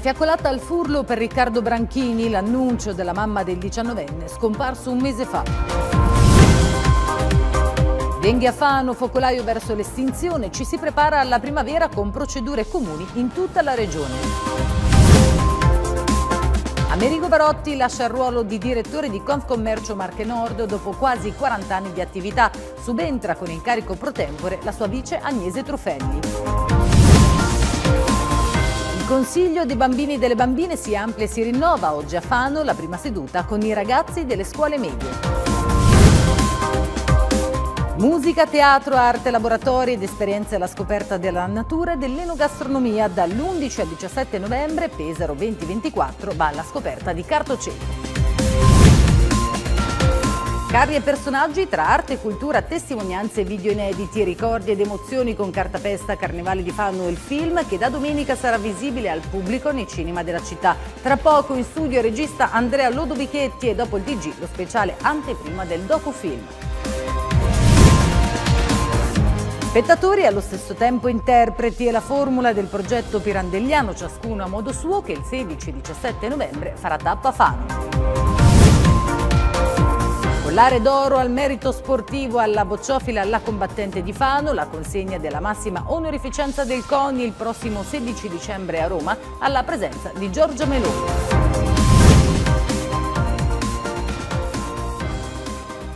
fiaccolata al furlo per Riccardo Branchini, l'annuncio della mamma del 19enne scomparso un mese fa. Denghi a Fano, focolaio verso l'estinzione, ci si prepara alla primavera con procedure comuni in tutta la regione. Amerigo Barotti lascia il ruolo di direttore di Confcommercio Marche Nord dopo quasi 40 anni di attività. Subentra con incarico pro tempore la sua vice Agnese Trufelli. Consiglio dei bambini e delle bambine si amplia e si rinnova. Oggi a Fano la prima seduta con i ragazzi delle scuole medie. Musica, teatro, arte, laboratori ed esperienze alla scoperta della natura e dell'enogastronomia dall'11 al 17 novembre Pesaro 2024 va alla scoperta di Cartoceto. Carri e personaggi tra arte, cultura, testimonianze, video inediti, ricordi ed emozioni con cartapesta, Carnevale di Fanno e il film che da domenica sarà visibile al pubblico nei cinema della città. Tra poco in studio il regista Andrea Lodovichetti e dopo il DG lo speciale anteprima del docufilm. Spettatori e allo stesso tempo interpreti è la formula del progetto pirandelliano, ciascuno a modo suo, che il 16-17 novembre farà tappa a Fanno. Collare d'oro al merito sportivo alla bocciofila alla combattente di Fano, la consegna della massima onorificenza del CONI il prossimo 16 dicembre a Roma alla presenza di Giorgio Meloni.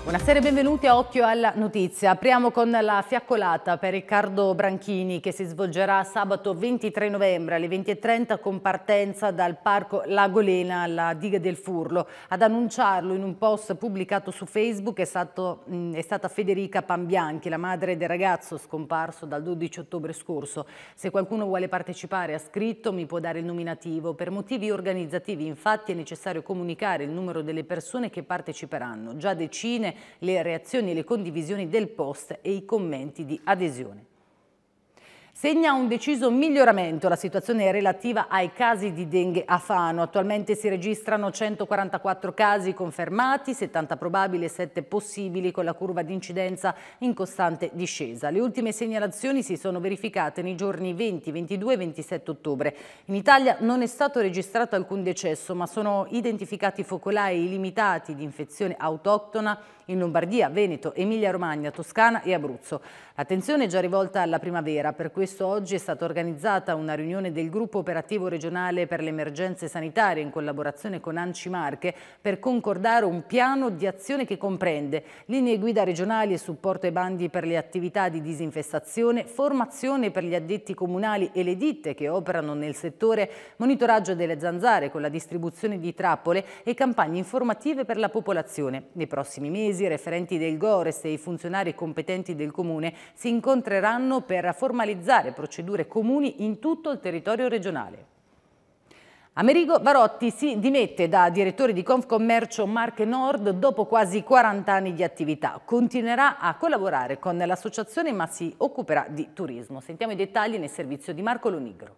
Buonasera e benvenuti a Occhio alla Notizia. Apriamo con la fiaccolata per Riccardo Branchini che si svolgerà sabato 23 novembre alle 20.30 con partenza dal Parco Lagolena alla Diga del Furlo. Ad annunciarlo in un post pubblicato su Facebook è, stato, è stata Federica Pambianchi, la madre del ragazzo scomparso dal 12 ottobre scorso. Se qualcuno vuole partecipare ha scritto mi può dare il nominativo. Per motivi organizzativi infatti è necessario comunicare il numero delle persone che parteciperanno. Già decine le reazioni e le condivisioni del post e i commenti di adesione. Segna un deciso miglioramento la situazione relativa ai casi di dengue a Fano. Attualmente si registrano 144 casi confermati, 70 probabili e 7 possibili con la curva di incidenza in costante discesa. Le ultime segnalazioni si sono verificate nei giorni 20, 22 e 27 ottobre. In Italia non è stato registrato alcun decesso ma sono identificati focolai limitati di infezione autoctona in Lombardia, Veneto, Emilia-Romagna, Toscana e Abruzzo. L'attenzione è già rivolta alla primavera, per questo oggi è stata organizzata una riunione del gruppo operativo regionale per le emergenze sanitarie in collaborazione con Anci Marche per concordare un piano di azione che comprende linee guida regionali e supporto ai bandi per le attività di disinfestazione, formazione per gli addetti comunali e le ditte che operano nel settore, monitoraggio delle zanzare con la distribuzione di trappole e campagne informative per la popolazione. Nei prossimi mesi Pugliesi, referenti del Gores e i funzionari competenti del Comune si incontreranno per formalizzare procedure comuni in tutto il territorio regionale. Amerigo Varotti si dimette da direttore di Confcommercio Marche Nord dopo quasi 40 anni di attività. Continuerà a collaborare con l'associazione ma si occuperà di turismo. Sentiamo i dettagli nel servizio di Marco Lonigro.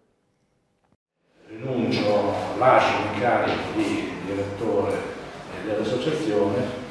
Rinuncio, lascio l'incarico di direttore dell'associazione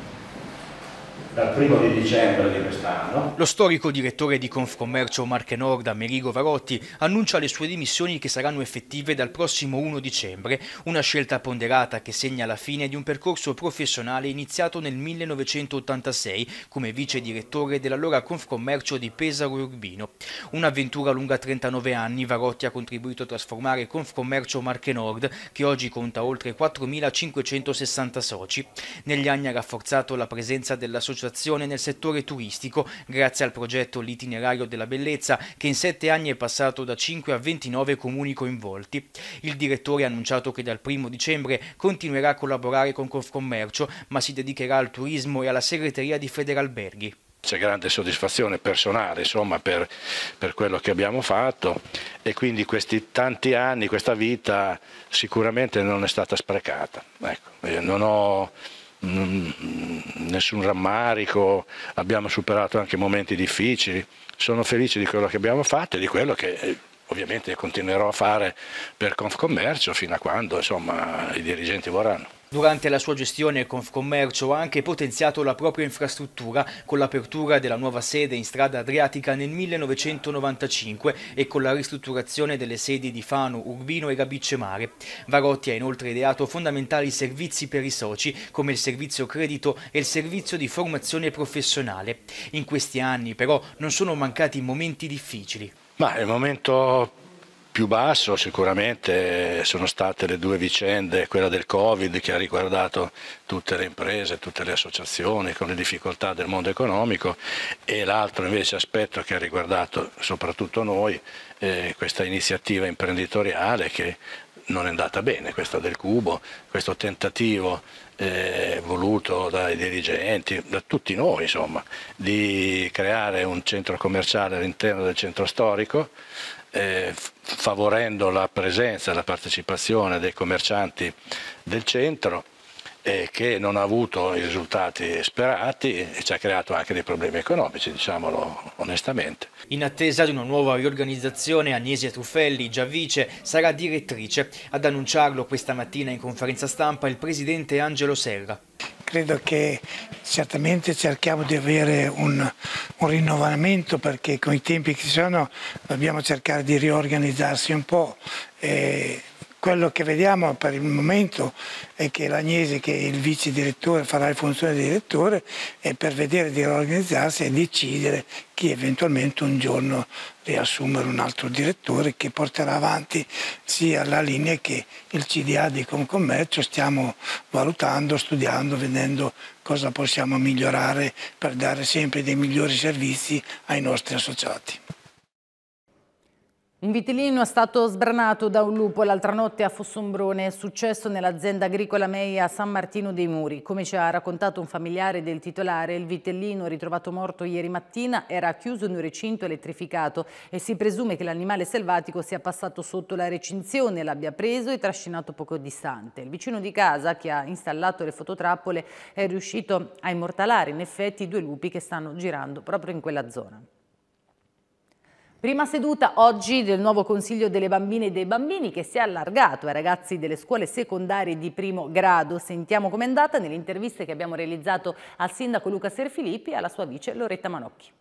dal primo di dicembre di quest'anno. Lo storico direttore di Confcommercio Marche Nord, Amerigo Varotti, annuncia le sue dimissioni che saranno effettive dal prossimo 1 dicembre, una scelta ponderata che segna la fine di un percorso professionale iniziato nel 1986 come vice direttore dell'allora Confcommercio di Pesaro Urbino. Un'avventura lunga 39 anni, Varotti ha contribuito a trasformare Confcommercio Marche Nord, che oggi conta oltre 4.560 soci. Negli anni ha rafforzato la presenza dell'associazione situazione nel settore turistico grazie al progetto L'itinerario della bellezza che in sette anni è passato da 5 a 29 comuni coinvolti. Il direttore ha annunciato che dal 1 dicembre continuerà a collaborare con Confcommercio ma si dedicherà al turismo e alla segreteria di Federalberghi c'è grande soddisfazione personale insomma, per, per, quello che abbiamo fatto e quindi questi tanti anni, questa vita sicuramente non è stata sprecata. Ecco, non ho Mm, nessun rammarico, abbiamo superato anche momenti difficili, sono felice di quello che abbiamo fatto e di quello che eh, ovviamente continuerò a fare per Confcommercio fino a quando insomma, i dirigenti vorranno. Durante la sua gestione Confcommercio ha anche potenziato la propria infrastruttura con l'apertura della nuova sede in strada Adriatica nel 1995 e con la ristrutturazione delle sedi di Fano, Urbino e Gabicemare. Varotti ha inoltre ideato fondamentali servizi per i soci come il servizio credito e il servizio di formazione professionale. In questi anni però non sono mancati momenti difficili. Ma il momento più basso sicuramente eh, sono state le due vicende, quella del Covid che ha riguardato tutte le imprese, tutte le associazioni con le difficoltà del mondo economico e l'altro invece aspetto che ha riguardato soprattutto noi, eh, questa iniziativa imprenditoriale che non è andata bene, questa del cubo, questo tentativo eh, voluto dai dirigenti, da tutti noi insomma, di creare un centro commerciale all'interno del centro storico eh, favorendo la presenza e la partecipazione dei commercianti del centro eh, che non ha avuto i risultati sperati e ci ha creato anche dei problemi economici, diciamolo onestamente. In attesa di una nuova riorganizzazione, Agnesia Truffelli, già vice, sarà direttrice. Ad annunciarlo questa mattina in conferenza stampa il presidente Angelo Serra credo che certamente cerchiamo di avere un, un rinnovamento perché con i tempi che ci sono dobbiamo cercare di riorganizzarsi un po'. E quello che vediamo per il momento è che l'Agnese che è il vice direttore, farà le funzioni di direttore e per vedere di riorganizzarsi e decidere chi eventualmente un giorno riassumere un altro direttore che porterà avanti sia la linea che il CDA di Concommercio stiamo valutando, studiando, vedendo cosa possiamo migliorare per dare sempre dei migliori servizi ai nostri associati. Un vitelino è stato sbranato da un lupo l'altra notte a Fossombrone, successo nell'azienda agricola Meia a San Martino dei Muri. Come ci ha raccontato un familiare del titolare, il vitellino ritrovato morto ieri mattina era chiuso in un recinto elettrificato e si presume che l'animale selvatico sia passato sotto la recinzione, l'abbia preso e trascinato poco distante. Il vicino di casa, che ha installato le fototrappole, è riuscito a immortalare in effetti due lupi che stanno girando proprio in quella zona. Prima seduta oggi del nuovo Consiglio delle Bambine e dei Bambini che si è allargato ai eh, ragazzi delle scuole secondarie di primo grado. Sentiamo com'è andata nelle interviste che abbiamo realizzato al sindaco Luca Serfilippi e alla sua vice Loretta Manocchi.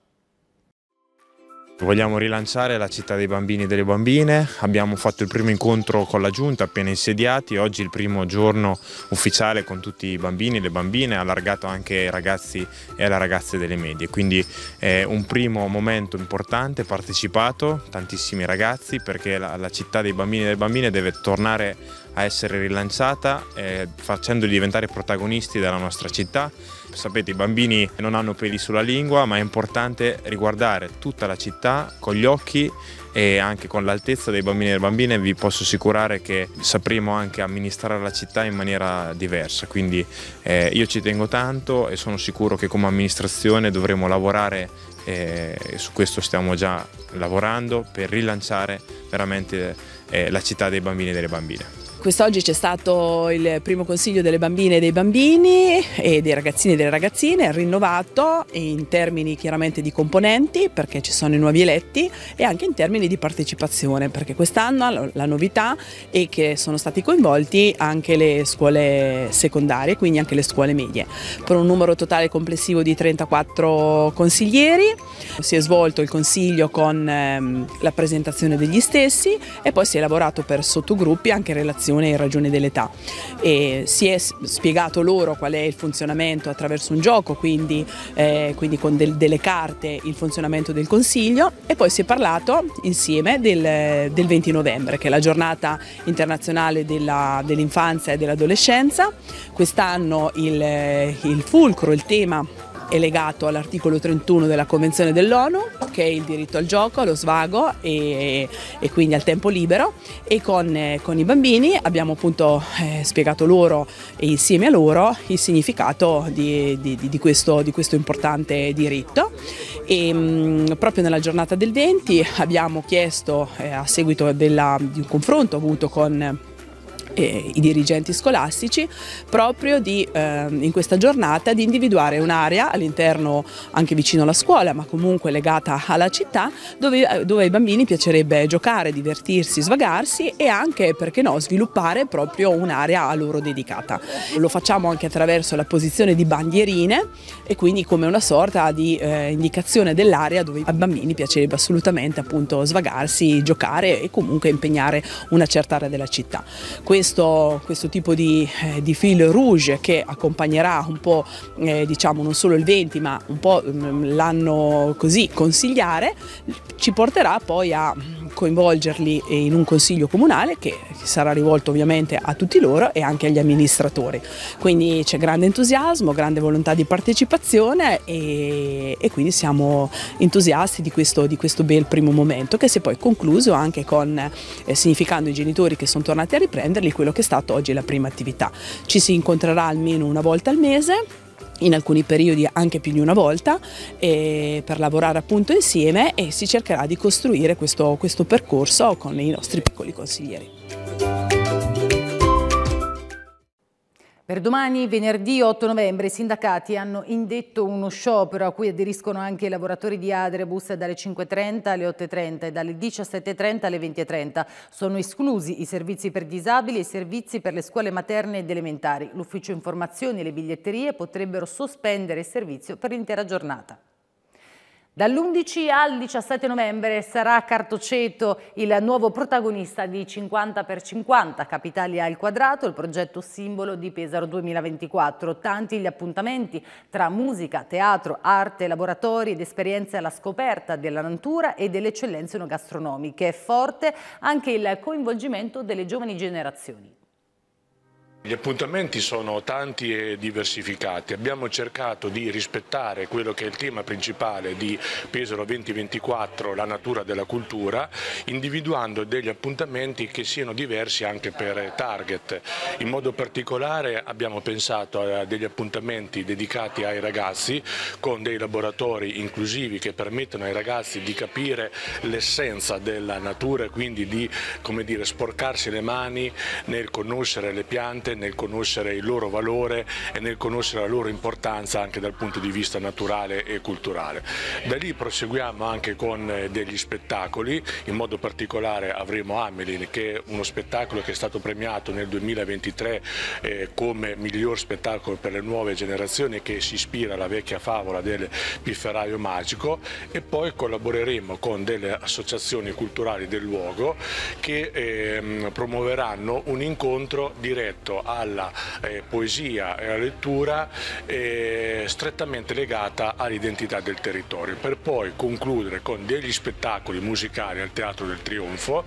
Vogliamo rilanciare la città dei bambini e delle bambine, abbiamo fatto il primo incontro con la giunta appena insediati, oggi il primo giorno ufficiale con tutti i bambini e le bambine, allargato anche ai ragazzi e alle ragazze delle medie, quindi è un primo momento importante, partecipato, tantissimi ragazzi perché la, la città dei bambini e delle bambine deve tornare a essere rilanciata eh, facendoli diventare protagonisti della nostra città. Sapete, i bambini non hanno peli sulla lingua, ma è importante riguardare tutta la città con gli occhi e anche con l'altezza dei bambini e delle bambine vi posso assicurare che sapremo anche amministrare la città in maniera diversa, quindi eh, io ci tengo tanto e sono sicuro che come amministrazione dovremo lavorare eh, e su questo stiamo già lavorando per rilanciare veramente eh, la città dei bambini e delle bambine. Quest'oggi c'è stato il primo consiglio delle bambine e dei bambini e dei ragazzini e delle ragazzine, rinnovato in termini chiaramente di componenti perché ci sono i nuovi eletti e anche in termini di partecipazione perché quest'anno la novità è che sono stati coinvolti anche le scuole secondarie, quindi anche le scuole medie, per un numero totale complessivo di 34 consiglieri. Si è svolto il consiglio con ehm, la presentazione degli stessi e poi si è lavorato per sottogruppi anche in relazione persone in ragione dell'età. si è spiegato loro qual è il funzionamento attraverso un gioco, quindi, eh, quindi con del, delle carte il funzionamento del Consiglio e poi si è parlato insieme del, del 20 novembre che è la giornata internazionale dell'infanzia e dell'adolescenza. Quest'anno il, il fulcro, il tema è legato all'articolo 31 della Convenzione dell'ONU che è il diritto al gioco, allo svago e, e quindi al tempo libero e con, eh, con i bambini abbiamo appunto eh, spiegato loro e insieme a loro il significato di, di, di, questo, di questo, importante diritto e mh, mm, proprio nella giornata del 20 abbiamo chiesto eh, a seguito della, di un confronto avuto con e i dirigenti scolastici proprio di, eh, in questa giornata di individuare un'area all'interno anche vicino alla scuola ma comunque legata alla città dove, eh, dove, ai bambini piacerebbe giocare, divertirsi, svagarsi e anche perché no sviluppare proprio un'area a loro dedicata. Lo facciamo anche attraverso la posizione di bandierine e quindi come una sorta di eh, indicazione dell'area dove ai bambini piacerebbe assolutamente appunto svagarsi, giocare e comunque impegnare una certa area della città. Questo questo, questo tipo di, eh, di, fil rouge che accompagnerà un po' eh, diciamo non solo il 20 ma un po' mm, l'anno così consigliare ci porterà poi a mm, coinvolgerli in un consiglio comunale che sarà rivolto ovviamente a tutti loro e anche agli amministratori. Quindi c'è grande entusiasmo, grande volontà di partecipazione e, e quindi siamo entusiasti di questo, di questo, bel primo momento che si è poi concluso anche con, eh, significando i genitori che sono tornati a riprenderli quello che è stato oggi la prima attività. Ci si incontrerà almeno una volta al mese in alcuni periodi anche più di una volta per lavorare appunto insieme e si cercherà di costruire questo, questo percorso con i nostri piccoli consiglieri. Per domani, venerdì 8 novembre, i sindacati hanno indetto uno sciopero a cui aderiscono anche i lavoratori di Adrebus dalle 5.30 alle 8.30 e dalle 17.30 alle 20.30. Sono esclusi i servizi per disabili e i servizi per le scuole materne ed elementari. L'ufficio informazioni e le biglietterie potrebbero sospendere il servizio per l'intera giornata. Dall'11 al 17 novembre sarà Cartoceto il nuovo protagonista di 50x50, Capitali al quadrato, il progetto simbolo di Pesaro 2024. Tanti gli appuntamenti tra musica, teatro, arte, laboratori ed esperienze alla scoperta della natura e delle eccellenze gastronomiche. È forte anche il coinvolgimento delle giovani generazioni. Gli appuntamenti sono tanti e diversificati, abbiamo cercato di rispettare quello che è il tema principale di Pesaro 2024, la natura della cultura, individuando degli appuntamenti che siano diversi anche per target. In modo particolare abbiamo pensato a degli appuntamenti dedicati ai ragazzi con dei laboratori inclusivi che permettono ai ragazzi di capire l'essenza della natura e quindi di dire, sporcarsi le mani nel conoscere le piante nel conoscere il loro valore e nel conoscere la loro importanza anche dal punto di vista naturale e culturale. Da lì proseguiamo anche con eh, degli spettacoli, in modo particolare avremo Amelin che è uno spettacolo che è stato premiato nel 2023 eh, come miglior spettacolo per le nuove generazioni che si ispira alla vecchia favola del pifferaio magico e poi collaboreremo con delle associazioni culturali del luogo che ehm, promuoveranno un incontro diretto alla eh, poesia e alla lettura eh, strettamente legata all'identità del territorio, per poi concludere con degli spettacoli musicali al Teatro del Trionfo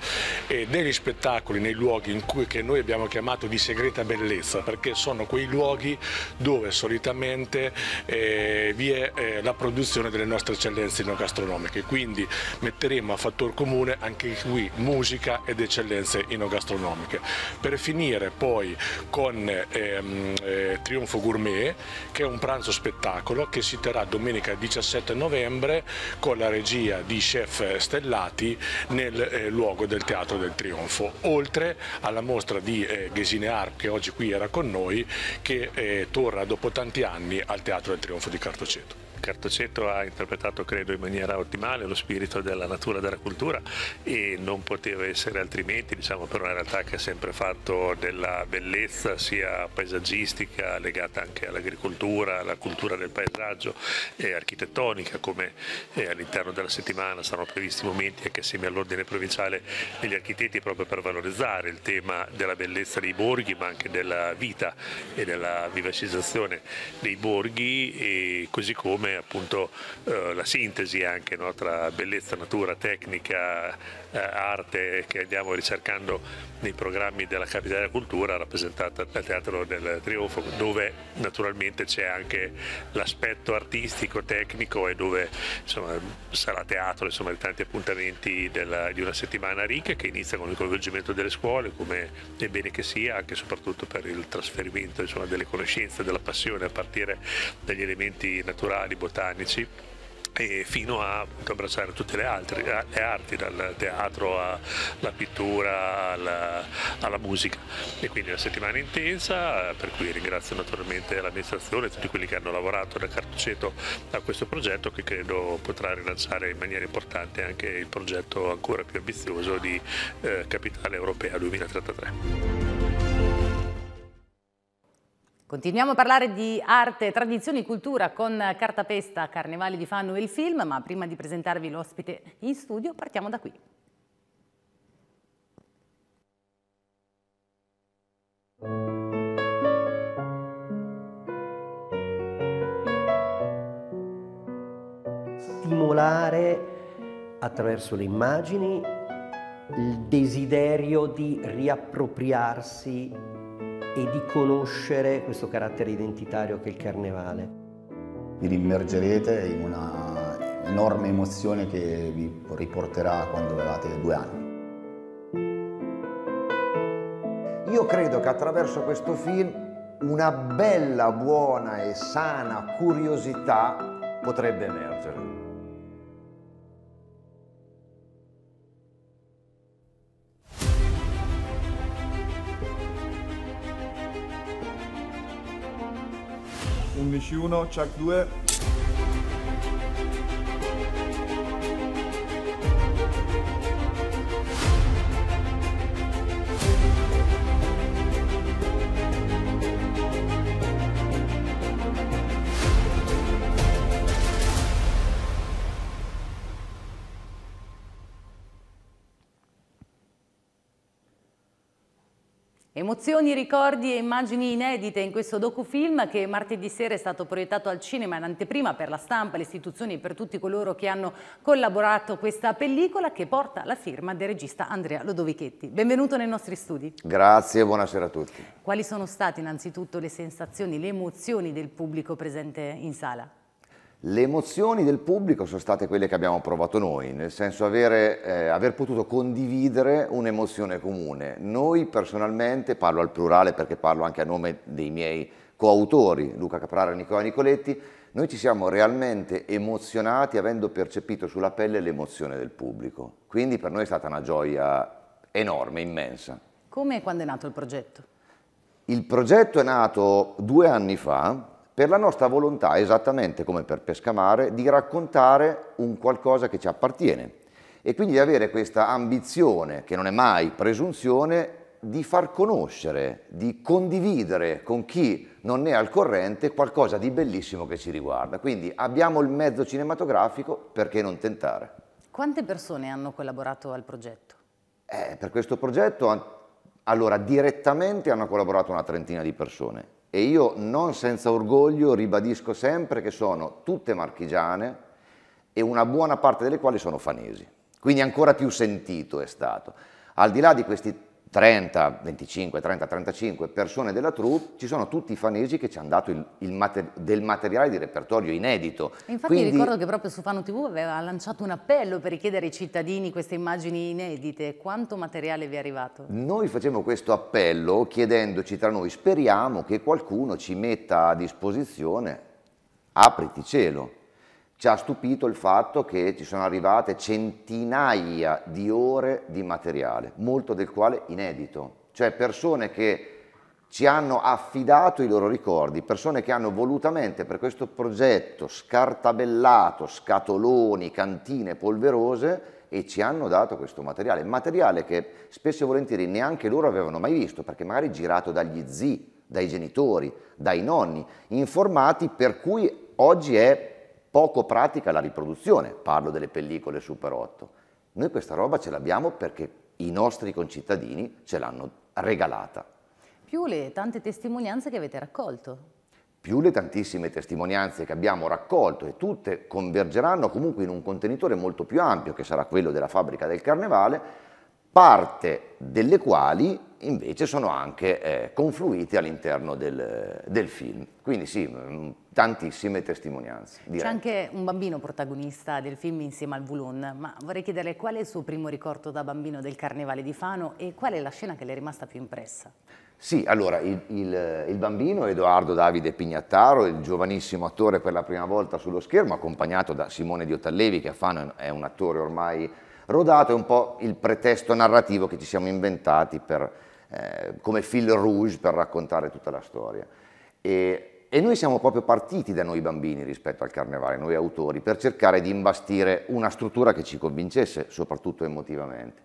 e degli spettacoli nei luoghi in cui, che noi abbiamo chiamato di segreta bellezza, perché sono quei luoghi dove solitamente eh, vi è eh, la produzione delle nostre eccellenze inogastronomiche, quindi metteremo a fattor comune anche qui musica ed eccellenze inogastronomiche. Per finire poi con ehm, eh, Trionfo Gourmet, che è un pranzo spettacolo che si terrà domenica 17 novembre con la regia di chef Stellati nel eh, luogo del Teatro del Trionfo, oltre alla mostra di eh, Gesine Arp che oggi qui era con noi, che eh, torna dopo tanti anni al Teatro del Trionfo di Cartoceto. Cartoceto ha interpretato credo in maniera ottimale lo spirito della natura e della cultura e non poteva essere altrimenti diciamo, per una realtà che ha sempre fatto della bellezza sia paesaggistica legata anche all'agricoltura, alla cultura del paesaggio e architettonica come eh, all'interno della settimana saranno previsti momenti anche assieme all'ordine provinciale degli architetti proprio per valorizzare il tema della bellezza dei borghi ma anche della vita e della vivacizzazione dei borghi e così come come appunto eh, la sintesi anche no, tra bellezza, natura, tecnica, eh, arte che andiamo ricercando nei programmi della Capitale della Cultura rappresentata dal Teatro del Trionfo dove naturalmente c'è anche l'aspetto artistico, tecnico e dove insomma, sarà teatro insomma, di tanti appuntamenti della, di una settimana ricca che inizia con il coinvolgimento delle scuole come è bene che sia anche e soprattutto per il trasferimento insomma, delle conoscenze, della passione a partire dagli elementi naturali botanici e fino a abbracciare tutte le altre le arti, dal teatro alla pittura alla, alla, musica. E quindi una settimana intensa, per cui ringrazio naturalmente l'amministrazione e tutti quelli che hanno lavorato da Cartuceto a questo progetto che credo potrà rilanciare in maniera importante anche il progetto ancora più ambizioso di eh, Capitale Europea 2033. Continuiamo a parlare di arte, tradizioni, e cultura con Cartapesta, Carnevali di Fanno e il film, ma prima di presentarvi l'ospite in studio partiamo da qui. Stimolare attraverso le immagini il desiderio di riappropriarsi e di conoscere questo carattere identitario che è il carnevale. Vi immergerete in una enorme emozione che vi riporterà quando avevate due anni. Io credo che attraverso questo film una bella, buona e sana curiosità potrebbe emergere. 11-1, Chuck 2 Emozioni, ricordi e immagini inedite in questo docufilm che martedì sera è stato proiettato al cinema in anteprima per la stampa, le istituzioni e per tutti coloro che hanno collaborato a questa pellicola che porta la firma del regista Andrea Lodovichetti. Benvenuto nei nostri studi. Grazie e buonasera a tutti. Quali sono state innanzitutto le sensazioni, le emozioni del pubblico presente in sala? Le emozioni del pubblico sono state quelle che abbiamo provato noi, nel senso avere, eh, aver potuto condividere un'emozione comune. Noi personalmente, parlo al plurale perché parlo anche a nome dei miei coautori, Luca Caprara e Nicola Nicoletti, noi ci siamo realmente emozionati avendo percepito sulla pelle l'emozione del pubblico. Quindi per noi è stata una gioia enorme, immensa. Come e quando è nato il progetto? Il progetto è nato due anni fa per la nostra volontà, esattamente come per Pescamare, di raccontare un qualcosa che ci appartiene e quindi di avere questa ambizione, che non è mai presunzione, di far conoscere, di condividere con chi non ne è al corrente qualcosa di bellissimo che ci riguarda. Quindi abbiamo il mezzo cinematografico, perché non tentare? Quante persone hanno collaborato al progetto? Eh, per questo progetto allora, direttamente hanno collaborato una trentina di persone e io non senza orgoglio ribadisco sempre che sono tutte marchigiane e una buona parte delle quali sono fanesi. Quindi ancora più sentito è stato. Al di là di questi 30, 25, 30, 35 persone della troupe, ci sono tutti i fanesi che ci hanno dato il, il mater, del materiale di repertorio inedito. infatti Quindi, ricordo che proprio su Fano TV aveva lanciato un appello per richiedere ai cittadini queste immagini inedite. Quanto materiale vi è arrivato? Noi facciamo questo appello chiedendoci tra noi, speriamo che qualcuno ci metta a disposizione, apriti cielo, ci ha stupito il fatto che ci sono arrivate centinaia di ore di materiale, molto del quale inedito, cioè persone che ci hanno affidato i loro ricordi, persone che hanno volutamente per questo progetto scartabellato scatoloni, cantine polverose e ci hanno dato questo materiale, materiale che spesso e volentieri neanche loro avevano mai visto, perché magari girato dagli zii, dai genitori, dai nonni, informati per cui oggi è poco pratica la riproduzione, parlo delle pellicole Super 8. Noi questa roba ce l'abbiamo perché i nostri concittadini ce l'hanno regalata. Più le tante testimonianze che avete raccolto. Più le tantissime testimonianze che abbiamo raccolto e tutte convergeranno comunque in un contenitore molto più ampio che sarà quello della fabbrica del carnevale parte delle quali invece sono anche eh, confluite all'interno del, del, film. Quindi sì, tantissime testimonianze. Direi. C'è anche un bambino protagonista del film insieme al Vulon, ma vorrei chiederle qual è il suo primo ricordo da bambino del Carnevale di Fano e qual è la scena che le è rimasta più impressa? Sì, allora, il, il, il bambino Edoardo Davide Pignattaro, il giovanissimo attore per la prima volta sullo schermo, accompagnato da Simone Diotallevi, che a Fano è un attore ormai Rodato è un po' il pretesto narrativo che ci siamo inventati per, eh, come fil rouge per raccontare tutta la storia. E, e noi siamo proprio partiti da noi bambini rispetto al carnevale, noi autori, per cercare di imbastire una struttura che ci convincesse, soprattutto emotivamente.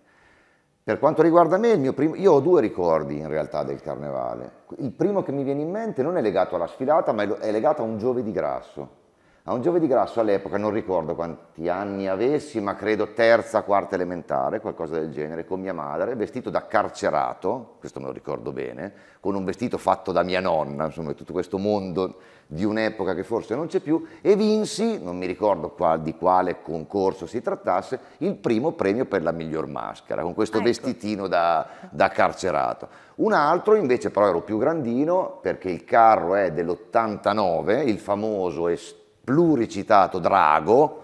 Per quanto riguarda me, primo, io ho due ricordi in realtà del carnevale. Il primo che mi viene in mente non è legato alla sfilata, ma è legato a un giovedì grasso. A un giovedì grasso all'epoca non ricordo quanti anni avessi, ma credo terza, quarta elementare, qualcosa del genere, con mia madre, vestito da carcerato, questo me lo ricordo bene, con un vestito fatto da mia nonna, insomma tutto questo mondo di un'epoca che forse non c'è più, e vinsi, non mi ricordo qual, di quale concorso si trattasse, il primo premio per la miglior maschera, con questo ecco. vestitino da, da, carcerato. Un altro invece però ero più grandino, perché il carro è dell'89, il famoso est pluricitato Drago,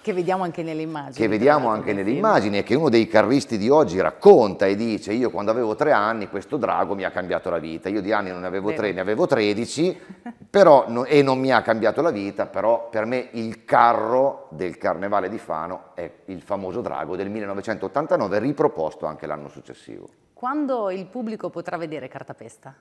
che vediamo anche nelle immagini. Che vediamo anche nelle film. immagini e che uno dei carristi di oggi racconta e dice io quando avevo tre anni questo drago mi ha cambiato la vita, io di anni non ne avevo Vero. tre, ne avevo tredici no, e non mi ha cambiato la vita, però per me il carro del Carnevale di Fano è il famoso drago del 1989 riproposto anche l'anno successivo. Quando il pubblico potrà vedere Cartapesta?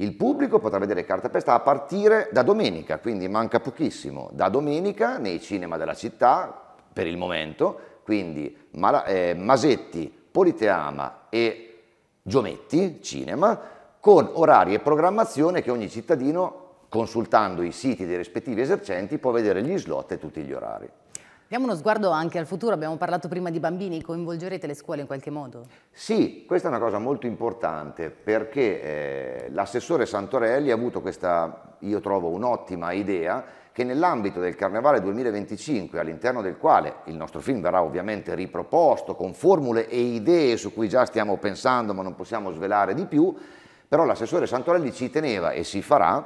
Il pubblico potrà vedere Cartapesta a partire da domenica, quindi manca pochissimo, da domenica nei cinema della città, per il momento, quindi eh, Masetti, Politeama e Giometti Cinema, con orari e programmazione che ogni cittadino, consultando i siti dei rispettivi esercenti, può vedere gli slot e tutti gli orari. Diamo uno sguardo anche al futuro, abbiamo parlato prima di bambini, coinvolgerete le scuole in qualche modo? Sì, questa è una cosa molto importante perché eh, l'assessore Santorelli ha avuto questa, io trovo, un'ottima idea che nell'ambito del Carnevale 2025, all'interno del quale il nostro film verrà ovviamente riproposto con formule e idee su cui già stiamo pensando ma non possiamo svelare di più, però l'assessore Santorelli ci teneva e si farà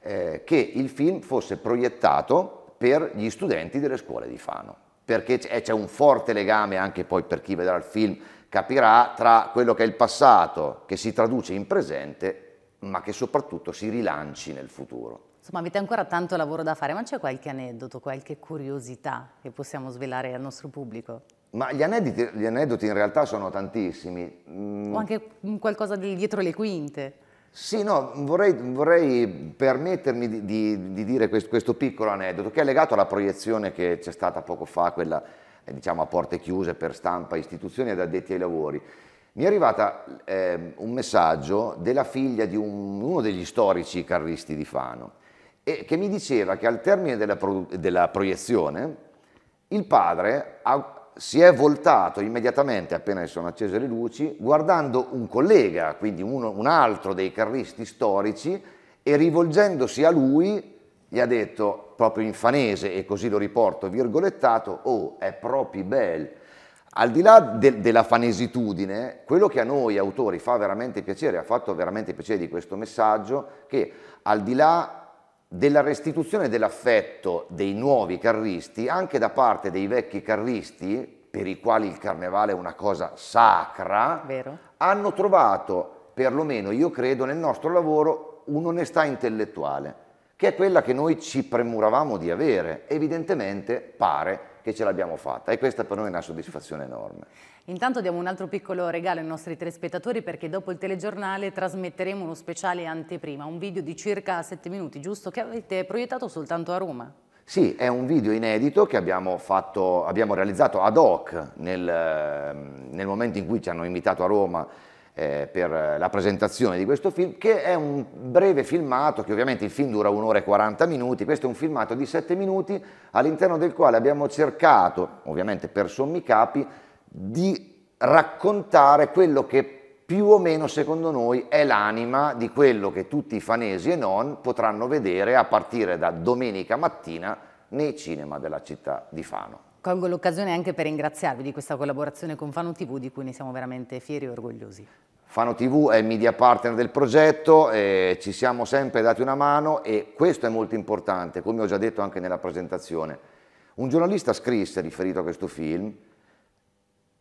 eh, che il film fosse proiettato per gli studenti delle scuole di Fano, perché eh, c'è un forte legame anche poi per chi vedrà il film capirà tra quello che è il passato che si traduce in presente ma che soprattutto si rilanci nel futuro. Insomma, avete ancora tanto lavoro da fare, ma c'è qualche aneddoto, qualche curiosità che possiamo svelare al nostro pubblico? Ma gli aneddoti, gli aneddoti in realtà sono tantissimi. Mm. O anche mm, qualcosa di dietro le quinte. Sì, no, vorrei, vorrei permettermi di, di, di dire questo, questo, piccolo aneddoto che è legato alla proiezione che c'è stata poco fa, quella eh, diciamo a porte chiuse per stampa, istituzioni ed addetti ai lavori. Mi è arrivata eh, un messaggio della figlia di un, uno degli storici carristi di Fano e, che mi diceva che al termine della, pro, della proiezione il padre ha, si è voltato immediatamente appena si sono accese le luci, guardando un collega, quindi uno, un altro dei carristi storici, e rivolgendosi a lui gli ha detto proprio in fanese, e così lo riporto virgolettato, oh, è proprio bel. Al di là de della fanesitudine, quello che a noi autori fa veramente piacere, ha fatto veramente piacere di questo messaggio, che al di là della restituzione dell'affetto dei nuovi carristi anche da parte dei vecchi carristi, per i quali il carnevale è una cosa sacra, Vero. hanno trovato, perlomeno io credo, nel nostro lavoro un'onestà intellettuale, che è quella che noi ci premuravamo di avere. Evidentemente pare che ce l'abbiamo fatta e questa per noi è una soddisfazione enorme. Intanto diamo un altro piccolo regalo ai nostri telespettatori perché dopo il telegiornale trasmetteremo uno speciale anteprima, un video di circa 7 minuti, giusto? Che avete proiettato soltanto a Roma. Sì, è un video inedito che abbiamo, fatto, abbiamo realizzato ad hoc nel, ehm, nel momento in cui ci hanno invitato a Roma eh, per la presentazione di questo film, che è un breve filmato, che ovviamente il film dura un'ora e 40 minuti, questo è un filmato di 7 minuti all'interno del quale abbiamo cercato, ovviamente per sommi capi, di raccontare quello che più o meno secondo noi è l'anima di quello che tutti i fanesi e non potranno vedere a partire da domenica mattina nei cinema della città di Fano. Colgo l'occasione anche per ringraziarvi di questa collaborazione con Fano TV di cui ne siamo veramente fieri e orgogliosi. Fano TV è il media partner del progetto, eh, ci siamo sempre dati una mano e questo è molto importante, come ho già detto anche nella presentazione. Un giornalista scrisse, riferito a questo film,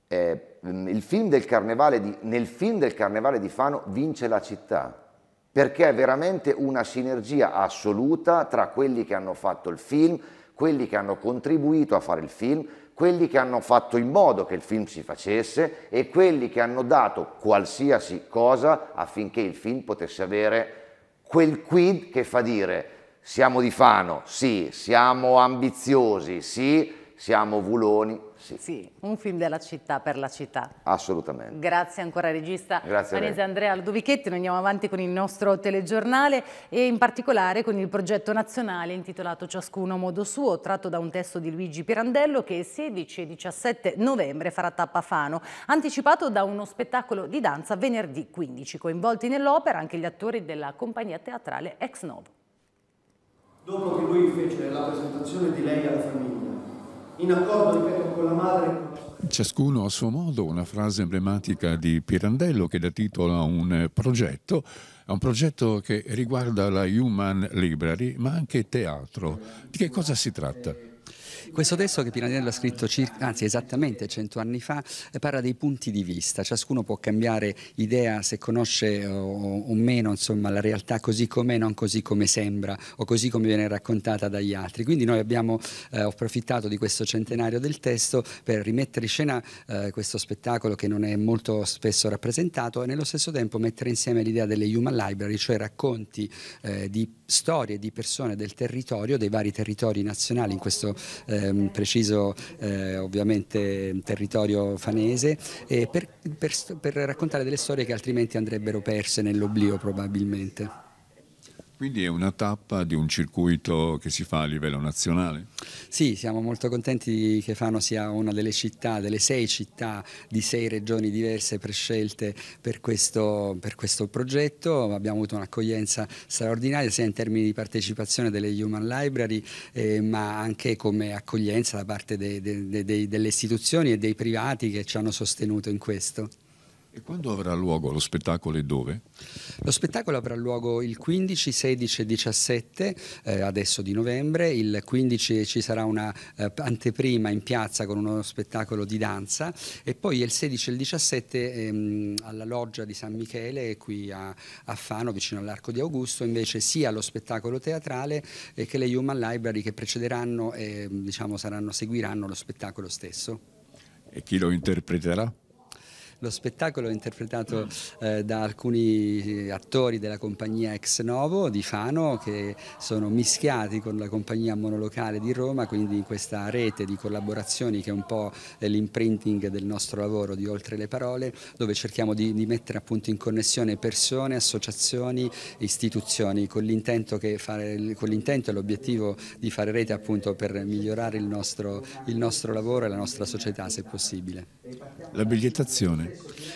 eh, film di, nel film del Carnevale di Fano vince la città, perché è veramente una sinergia assoluta tra quelli che hanno fatto il film, quelli che hanno contribuito a fare il film, quelli che hanno fatto in modo che il film si facesse e quelli che hanno dato qualsiasi cosa affinché il film potesse avere quel quid che fa dire siamo di Fano, sì, siamo ambiziosi, sì, siamo vuloni, sì. sì. un film della città per la città. Assolutamente. Grazie ancora regista Grazie Vanessa Andrea Ludovichetti, noi andiamo avanti con il nostro telegiornale e in particolare con il progetto nazionale intitolato Ciascuno a modo suo, tratto da un testo di Luigi Pirandello che il 16 e 17 novembre farà tappa a Fano, anticipato da uno spettacolo di danza venerdì 15, coinvolti nell'opera anche gli attori della compagnia teatrale Ex Novo. Dopo che lui fece la presentazione di lei alla famiglia, in accordo, ripeto, con la madre. Ciascuno a suo modo una frase emblematica di Pirandello che dà titolo a un eh, progetto, a un progetto che riguarda la Human Library ma anche teatro. Di che cosa si tratta? Questo testo che Pirandello ha scritto circa, anzi esattamente cento anni fa eh, parla dei punti di vista, ciascuno può cambiare idea se conosce eh, o, o meno insomma, la realtà così com'è, non così come sembra o così come viene raccontata dagli altri. Quindi noi abbiamo eh, approfittato di questo centenario del testo per rimettere in scena eh, questo spettacolo che non è molto spesso rappresentato e nello stesso tempo mettere insieme l'idea delle Human Library, cioè racconti eh, di storie di persone del territorio, dei vari territori nazionali in questo eh, Ehm, preciso eh, ovviamente territorio fanese, eh, per, per, per raccontare delle storie che altrimenti andrebbero perse nell'oblio probabilmente. Quindi è una tappa di un circuito che si fa a livello nazionale? Sì, siamo molto contenti che Fano sia una delle città, delle sei città di sei regioni diverse prescelte per questo, per questo progetto. Abbiamo avuto un'accoglienza straordinaria sia in termini di partecipazione delle Human Library eh, ma anche come accoglienza da parte de, de, de, delle istituzioni e dei privati che ci hanno sostenuto in questo. E quando avrà luogo lo spettacolo e dove? Lo spettacolo avrà luogo il 15, 16 e 17, eh, adesso di novembre. Il 15 ci sarà una eh, anteprima in piazza con uno spettacolo di danza e poi il 16 e il 17 ehm, alla loggia di San Michele qui a, a Fano, vicino all'Arco di Augusto, invece sia lo spettacolo teatrale eh, che le Human Library che precederanno e ehm, diciamo, seguiranno lo spettacolo stesso. E chi lo interpreterà? Lo spettacolo è interpretato eh, da alcuni eh, attori della compagnia Ex Novo di Fano che sono mischiati con la compagnia monolocale di Roma, quindi questa rete di collaborazioni che è un po' eh, l'imprinting del nostro lavoro di Oltre le Parole, dove cerchiamo di, di mettere appunto in connessione persone, associazioni, istituzioni, con l'intento e l'obiettivo di fare rete appunto per migliorare il nostro, il nostro lavoro e la nostra società se possibile. La bigliettazione?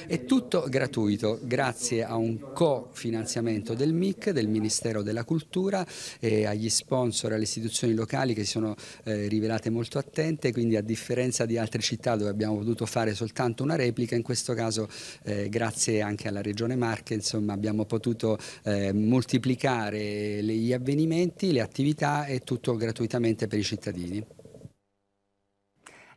È tutto gratuito grazie a un cofinanziamento del MIC, del Ministero della Cultura e agli sponsor, alle istituzioni locali che si sono eh, rivelate molto attente, quindi a differenza di altre città dove abbiamo potuto fare soltanto una replica, in questo caso eh, grazie anche alla Regione Marche insomma, abbiamo potuto eh, moltiplicare gli avvenimenti, le attività e tutto gratuitamente per i cittadini.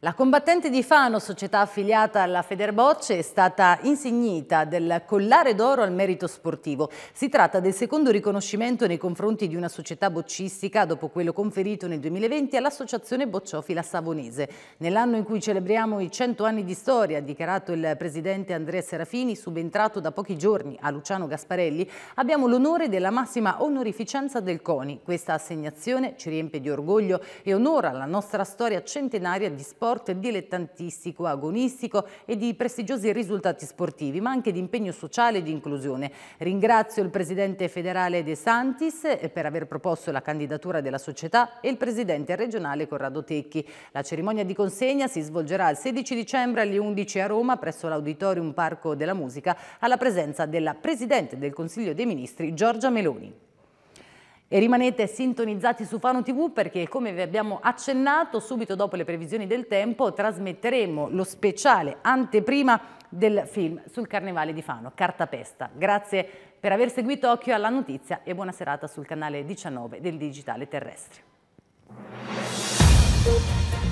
La combattente di Fano, società affiliata alla Federbocce, è stata insignita del collare d'oro al merito sportivo. Si tratta del secondo riconoscimento nei confronti di una società boccistica dopo quello conferito nel 2020 all'Associazione Bocciofila Savonese. Nell'anno in cui celebriamo i 100 anni di storia, ha dichiarato il presidente Andrea Serafini, subentrato da pochi giorni a Luciano Gasparelli, abbiamo l'onore della massima onorificenza del CONI. Questa assegnazione ci riempie di orgoglio e onora la nostra storia centenaria di sport sport dilettantistico, agonistico e di prestigiosi risultati sportivi, ma anche di impegno sociale e di inclusione. Ringrazio il Presidente federale De Santis eh, per aver proposto la candidatura della società e il Presidente regionale Corrado Tecchi. La cerimonia di consegna si svolgerà il 16 dicembre alle 11 a Roma presso l'Auditorium Parco della Musica alla presenza della Presidente del Consiglio dei Ministri Giorgia Meloni. E rimanete sintonizzati su Fano TV perché, come vi abbiamo accennato, subito dopo le previsioni del tempo trasmetteremo lo speciale anteprima del film sul Carnevale di Fano, Cartapesta. Grazie per aver seguito Occhio alla Notizia e buona serata sul canale 19 del Digitale Terrestre.